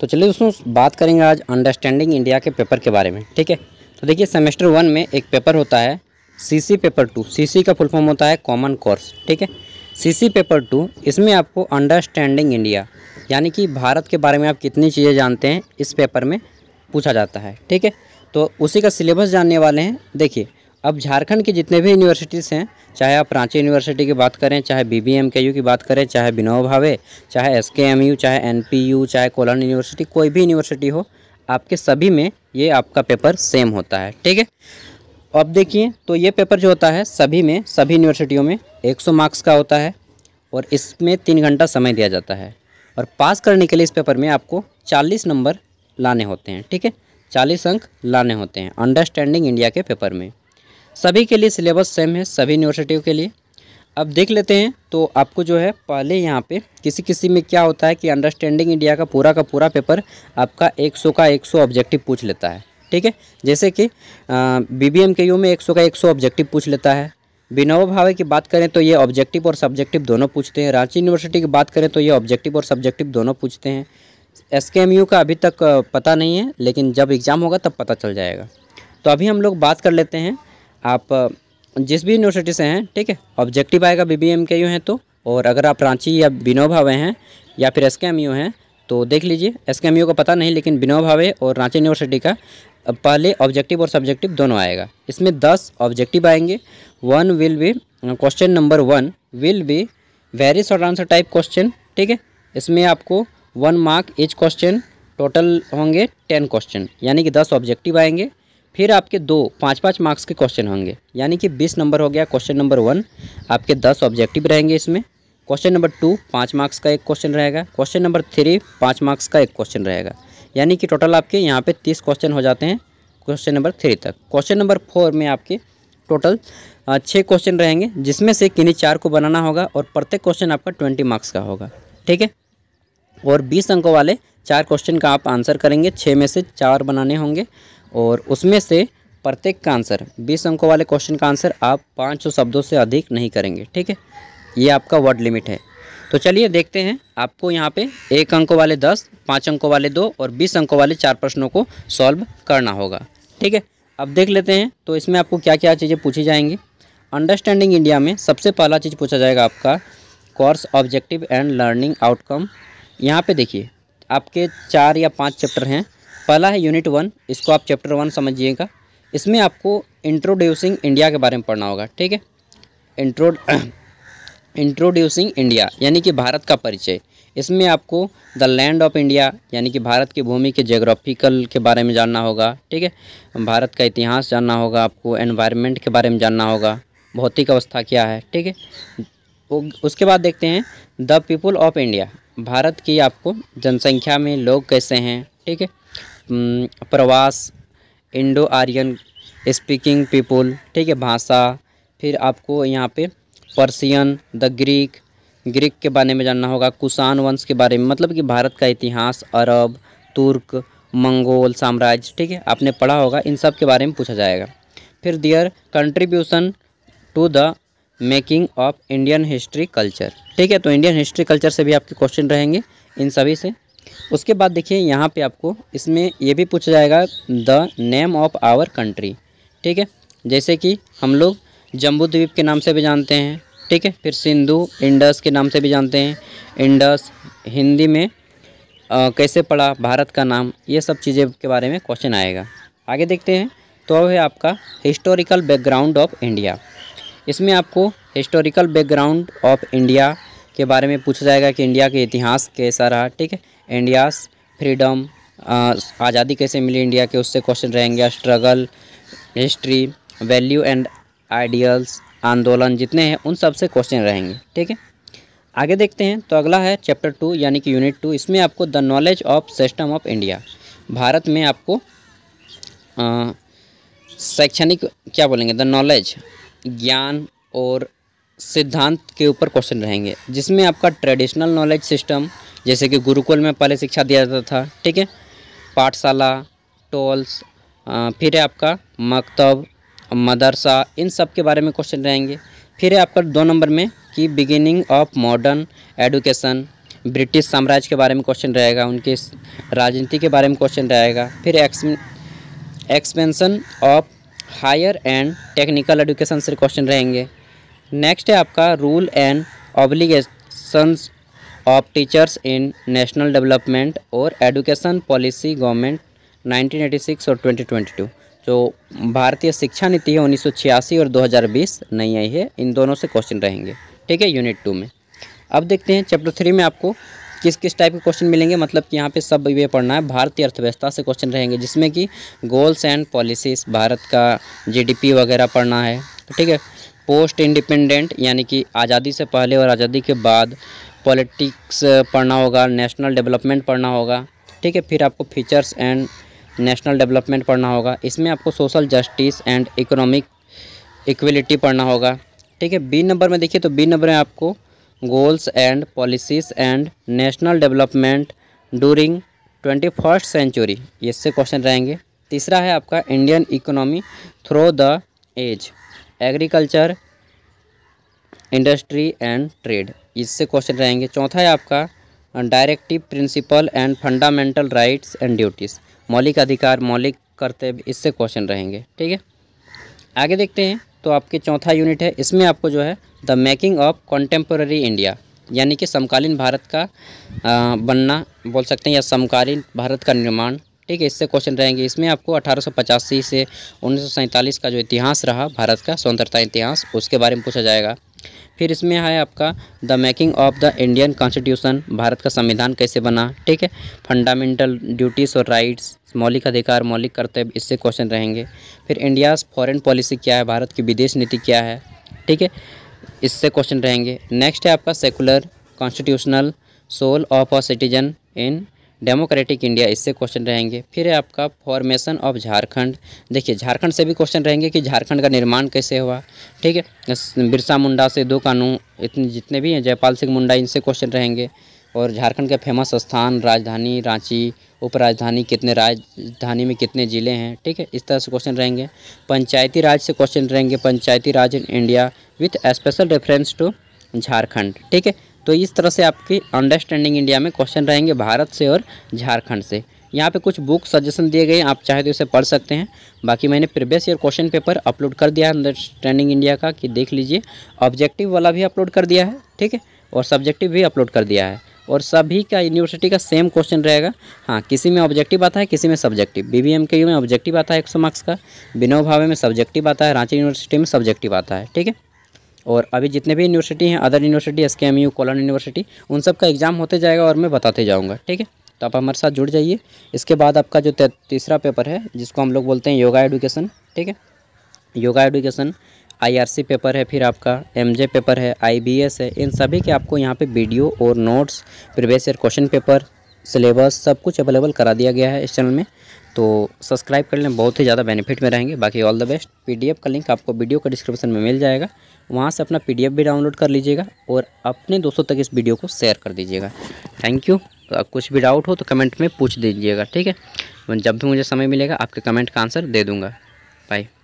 तो चलिए दोस्तों बात करेंगे आज अंडरस्टैंडिंग इंडिया के पेपर के बारे में ठीक है तो देखिए सेमेस्टर वन में एक पेपर होता है सीसी पेपर टू सीसी का फुल फॉर्म होता है कॉमन कोर्स ठीक है सीसी पेपर टू इसमें आपको अंडरस्टैंडिंग इंडिया यानी कि भारत के बारे में आप कितनी चीज़ें जानते हैं इस पेपर में पूछा जाता है ठीक है तो उसी का सिलेबस जानने वाले हैं देखिए अब झारखंड की जितने भी यूनिवर्सिटीज़ हैं चाहे आप रांची यूनिवर्सिटी की बात करें चाहे B B M K U की बात करें चाहे विनोद भावे चाहे एस के एम यू चाहे एन पी यू चाहे कोलन यूनिवर्सिटी कोई भी यूनिवर्सिटी हो आपके सभी में ये आपका पेपर सेम होता है ठीक है अब देखिए तो ये पेपर जो होता है सभी में सभी यूनिवर्सिटियों में 100 मार्क्स का होता है और इसमें तीन घंटा समय दिया जाता है और पास करने के लिए इस पेपर में आपको 40 नंबर लाने होते हैं ठीक है 40 अंक लाने होते हैं अंडरस्टैंडिंग इंडिया के पेपर में सभी के लिए सिलेबस सेम है सभी यूनिवर्सिटियों के लिए अब देख लेते हैं तो आपको जो है पहले यहाँ पे किसी किसी में क्या होता है कि अंडरस्टैंडिंग इंडिया का पूरा का पूरा पेपर आपका 100 का 100 ऑब्जेक्टिव पूछ लेता है ठीक है जैसे कि B B M K U में 100 का 100 ऑब्जेक्टिव पूछ लेता है विनोबा भावे की बात करें तो ये ऑब्जेक्टिव और सब्जेक्टिव दोनों पूछते हैं रांची यूनिवर्सिटी की बात करें तो ये ऑब्जेक्टिव और सब्जेक्टिव दोनों पूछते हैं एस के एम यू का अभी तक पता नहीं है लेकिन जब एग्ज़ाम होगा तब पता चल जाएगा तो अभी हम लोग बात कर लेते हैं आप जिस भी यूनिवर्सिटी से हैं ठीक है ऑब्जेक्टिव आएगा B B M K U हैं तो और अगर आप रांची या विनोद भावे हैं या फिर एस के एम यू हैं तो देख लीजिए एस के एम यू का पता नहीं लेकिन विनोद भावे और रांची यूनिवर्सिटी का पहले ऑब्जेक्टिव और सब्जेक्टिव दोनों आएगा इसमें दस ऑब्जेक्टिव आएंगे one will be question number one will be very short answer type question ठीक है इसमें आपको one mark each question total होंगे टेन क्वेश्चन यानी कि दस ऑब्जेक्टिव आएंगे फिर आपके दो पाँच पाँच मार्क्स के क्वेश्चन होंगे यानी कि बीस नंबर हो गया क्वेश्चन नंबर वन आपके दस ऑब्जेक्टिव रहेंगे इसमें क्वेश्चन नंबर टू पाँच मार्क्स का एक क्वेश्चन रहेगा क्वेश्चन नंबर थ्री पाँच मार्क्स का एक क्वेश्चन रहेगा यानी कि टोटल आपके यहाँ पे तीस क्वेश्चन हो जाते हैं क्वेश्चन नंबर थ्री तक क्वेश्चन नंबर फोर में आपके टोटल छः क्वेश्चन रहेंगे जिसमें से किन्हीं चार को बनाना होगा और प्रत्येक क्वेश्चन आपका ट्वेंटी मार्क्स का होगा ठीक है और बीस अंकों वाले चार क्वेश्चन का आप आंसर करेंगे छः में से चार बनाने होंगे और उसमें से प्रत्येक का आंसर बीस अंकों वाले क्वेश्चन का आंसर आप पाँच सौ शब्दों से अधिक नहीं करेंगे ठीक है ये आपका वर्ड लिमिट है तो चलिए देखते हैं आपको यहाँ पे एक अंकों वाले दस पाँच अंकों वाले दो और बीस अंकों वाले चार प्रश्नों को सॉल्व करना होगा ठीक है अब देख लेते हैं तो इसमें आपको क्या क्या चीज़ें पूछी जाएंगी अंडरस्टैंडिंग इंडिया में सबसे पहला चीज़ पूछा जाएगा आपका course objective and learning outcome यहाँ पे देखिए आपके चार या पाँच चैप्टर हैं पहला है यूनिट वन इसको आप चैप्टर वन समझिएगा इसमें आपको इंट्रोड्यूसिंग इंडिया के बारे में पढ़ना होगा ठीक है इंट्रो इंट्रोड्यूसिंग इंडिया यानी कि भारत का परिचय इसमें आपको द लैंड ऑफ इंडिया यानी कि भारत की भूमि के जोग्राफिकल के बारे में जानना होगा ठीक है भारत का इतिहास जानना होगा आपको एनवायरनमेंट के बारे में जानना होगा भौतिक अवस्था क्या है ठीक है उसके बाद देखते हैं the people of India Bharat की आपको जनसंख्या में लोग कैसे हैं ठीक है प्रवास इंडो आर्यन स्पीकिंग पीपुल ठीक है भाषा फिर आपको यहाँ पे पर्सियन द ग्रीक ग्रीक के बारे में जानना होगा कुषाण वंश के बारे में मतलब कि भारत का इतिहास अरब तुर्क मंगोल साम्राज्य ठीक है आपने पढ़ा होगा इन सब के बारे में पूछा जाएगा फिर their contribution to the making of Indian history culture ठीक है तो इंडियन हिस्ट्री कल्चर से भी आपके क्वेश्चन रहेंगे इन सभी से उसके बाद देखिए यहाँ पे आपको इसमें ये भी पूछा जाएगा the name of our country ठीक है जैसे कि हम लोग जम्बू द्वीप के नाम से भी जानते हैं ठीक है फिर सिंधु इंडस के नाम से भी जानते हैं इंडस हिंदी में आ, कैसे पढ़ा भारत का नाम ये सब चीज़ें के बारे में क्वेश्चन आएगा आगे देखते हैं तो है आपका हिस्टोरिकल बैकग्राउंड ऑफ इंडिया इसमें आपको हिस्टोरिकल बैकग्राउंड ऑफ इंडिया के बारे में पूछा जाएगा कि इंडिया के इतिहास कैसा रहा ठीक है इंडियास फ्रीडम uh, आज़ादी कैसे मिली इंडिया के उससे क्वेश्चन रहेंगे struggle history value and ideals आंदोलन जितने हैं उन सब से क्वेश्चन रहेंगे ठीक है आगे देखते हैं तो अगला है चैप्टर टू यानी कि यूनिट टू इसमें आपको the knowledge of system of India Bharat में आपको शैक्षणिक क्या बोलेंगे द नॉलेज ज्ञान और सिद्धांत के ऊपर क्वेश्चन रहेंगे जिसमें आपका ट्रेडिशनल नॉलेज सिस्टम जैसे कि गुरुकुल में पहले शिक्षा दिया जाता था ठीक है पाठशाला टोल्स फिर है आपका मकतब मदरसा इन सब के बारे में क्वेश्चन रहेंगे फिर है आपका दो नंबर में कि beginning of modern education British साम्राज्य के बारे में क्वेश्चन रहेगा उनके राजनीति के बारे में क्वेश्चन रहेगा फिर expansion of higher and technical education से क्वेश्चन रहेंगे नेक्स्ट है आपका role and obligations of teachers in national development और एडुकेशन पॉलिसी गवर्नमेंट 1986 और 2022 जो भारतीय शिक्षा नीति है उन्नीस और 2020 नहीं आई है इन दोनों से क्वेश्चन रहेंगे ठीक है यूनिट टू में अब देखते हैं चैप्टर थ्री में आपको किस किस टाइप के क्वेश्चन मिलेंगे मतलब कि यहाँ पे सब ये पढ़ना है भारतीय अर्थव्यवस्था से क्वेश्चन रहेंगे जिसमें कि गोल्स एंड पॉलिसीज़ भारत का जीडीपी वगैरह पढ़ना है तो ठीक है पोस्ट इंडिपेंडेंट यानी कि आज़ादी से पहले और आज़ादी के बाद पॉलिटिक्स पढ़ना होगा नेशनल डेवलपमेंट पढ़ना होगा ठीक है फिर आपको फीचर्स एंड नेशनल डेवलपमेंट पढ़ना होगा इसमें आपको social justice and economic equality पढ़ना होगा ठीक है बी नंबर में देखिए तो बी नंबर में आपको goals and policies and national development during twenty first century इससे क्वेश्चन रहेंगे तीसरा है आपका Indian economy through the age agriculture industry and trade इससे क्वेश्चन रहेंगे चौथा है आपका directive principle and fundamental rights and duties मौलिक अधिकार मौलिक कर्तव्य इससे क्वेश्चन रहेंगे ठीक है आगे देखते हैं तो आपके चौथा यूनिट है इसमें आपको जो है the making of contemporary India यानी कि समकालीन भारत का आ, बनना बोल सकते हैं या समकालीन भारत का निर्माण ठीक है इससे क्वेश्चन रहेंगे इसमें आपको अठारह से उन्नीस का जो इतिहास रहा भारत का स्वतंत्रता इतिहास उसके बारे में पूछा जाएगा फिर इसमें है आपका the making of the Indian constitution Bharat का संविधान कैसे बना ठीक है फंडामेंटल ड्यूटीज़ और राइट्स मौलिक अधिकार मौलिक कर्तव्य इससे क्वेश्चन रहेंगे फिर इंडियाज़ फॉरेन पॉलिसी क्या है भारत की विदेश नीति क्या है ठीक है इससे क्वेश्चन रहेंगे नेक्स्ट है आपका secular constitutional soul of a citizen in democratic India इससे क्वेश्चन रहेंगे फिर है आपका फॉर्मेशन ऑफ झारखंड देखिए झारखंड से भी क्वेश्चन रहेंगे कि झारखंड का निर्माण कैसे हुआ ठीक है बिरसा मुंडा से दो कानून इतने जितने भी हैं जयपाल सिंह मुंडा इनसे क्वेश्चन रहेंगे और झारखंड के फेमस स्थान राजधानी रांची उपराजधानी कितने राजधानी में कितने ज़िले हैं ठीक है इस तरह से क्वेश्चन रहेंगे पंचायती राज से क्वेश्चन रहेंगे panchayati raj in India with special reference to Jharkhand ठीक है तो इस तरह से आपके अंडरस्टैंडिंग इंडिया में क्वेश्चन रहेंगे भारत से और झारखंड से यहाँ पे कुछ बुक सजेशन दिए गए आप चाहे तो इसे पढ़ सकते हैं बाकी मैंने previous year question paper upload कर दिया है अंडरस्टैंडिंग इंडिया का कि देख लीजिए ऑब्जेक्टिव वाला भी अपलोड कर दिया है ठीक है और सब्जेक्टिव भी अपलोड कर दिया है और सभी का यूनिवर्सिटी का सेम क्वेश्चन रहेगा हाँ किसी में ऑब्जेक्टिव आता है किसी में सब्जेक्टिव बी में ऑब्जेक्टिव आता है एक मार्क्स का बिनो भावे में सब्जेक्टिव आता है रांची यूनिवर्सिटी में सब्जेक्टिव आता है ठीक है और अभी जितने भी यूनिवर्सिटी हैं other university S K M U Kolhan university उन सब का एग्ज़ाम होते जाएगा और मैं बताते जाऊँगा ठीक है तो आप हमारे साथ जुड़ जाइए इसके बाद आपका जो तीसरा पेपर है जिसको हम लोग बोलते हैं योगा एडुकेशन ठीक है योगा एडुकेशन आईआरसी पेपर है फिर आपका एमजे पेपर है आईबीएस है इन सभी के आपको यहाँ पे वीडियो और notes previous year question paper syllabus सब कुछ अवेलेबल करा दिया गया है इस चैनल में तो सब्सक्राइब कर लें बहुत ही ज़्यादा बेनिफिट में रहेंगे बाकी ऑल द बेस्ट पीडीएफ का लिंक आपको वीडियो का डिस्क्रिप्शन में मिल जाएगा वहाँ से अपना पीडीएफ भी डाउनलोड कर लीजिएगा और अपने दोस्तों तक इस वीडियो को शेयर कर दीजिएगा थैंक यू तो कुछ भी डाउट हो तो कमेंट में पूछ दीजिएगा ठीक है जब भी मुझे समय मिलेगा आपके कमेंट का आंसर दे दूँगा बाय